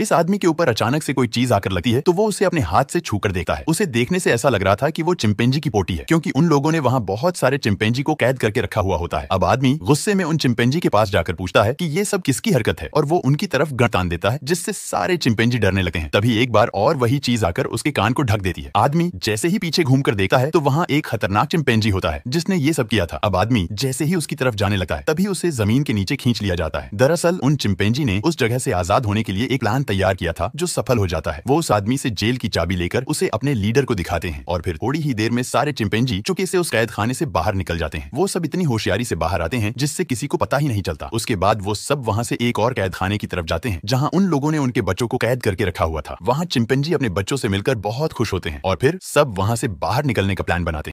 इस आदमी के ऊपर अचानक से कोई चीज आकर लगती है तो वो उसे अपने हाथ से छूकर देखता है उसे देखने से ऐसा लग रहा था कि वो चिंपेंजी की पोटी है क्योंकि उन लोगों ने वहाँ बहुत सारे चिंपेंजी को कैद करके रखा हुआ होता है अब आदमी गुस्से में उन चिंपेंजी के पास जाकर पूछता है की ये सब किसकी हरकत है और वो उनकी तरफ गणतान देता है जिससे सारे चिंपेंजी डरने लगे हैं तभी एक बार और वही चीज आकर उसके कान को ढक देती है आदमी जैसे ही पीछे घूम देखता है तो वहाँ एक खतरनाक चिंपेंजी होता है जिसने ये सब किया था अब आदमी जैसे ही उसकी तरफ जाने लगता है तभी उसे जमीन के नीचे खींच लिया जाता है दरअसल उन चिंपेंजी ने उस जगह से आजाद होने के लिए एक प्लान तैयार किया था जो सफल हो जाता है वो उस आदमी से जेल की चाबी लेकर उसे अपने लीडर को दिखाते हैं और फिर थोड़ी ही देर में सारे चिंपेंजी चुके से उस कैद खाने से बाहर निकल जाते हैं वो सब इतनी होशियारी से बाहर आते हैं जिससे किसी को पता ही नहीं चलता उसके बाद वो सब वहाँ से एक और कैद खाने की तरफ जाते हैं जहाँ उन लोगों ने उनके बच्चों को कैद करके रखा हुआ था वहाँ चिंपेंजी अपने बच्चों से मिलकर बहुत खुश होते हैं और फिर सब वहाँ से बाहर निकलने का प्लान बनाते हैं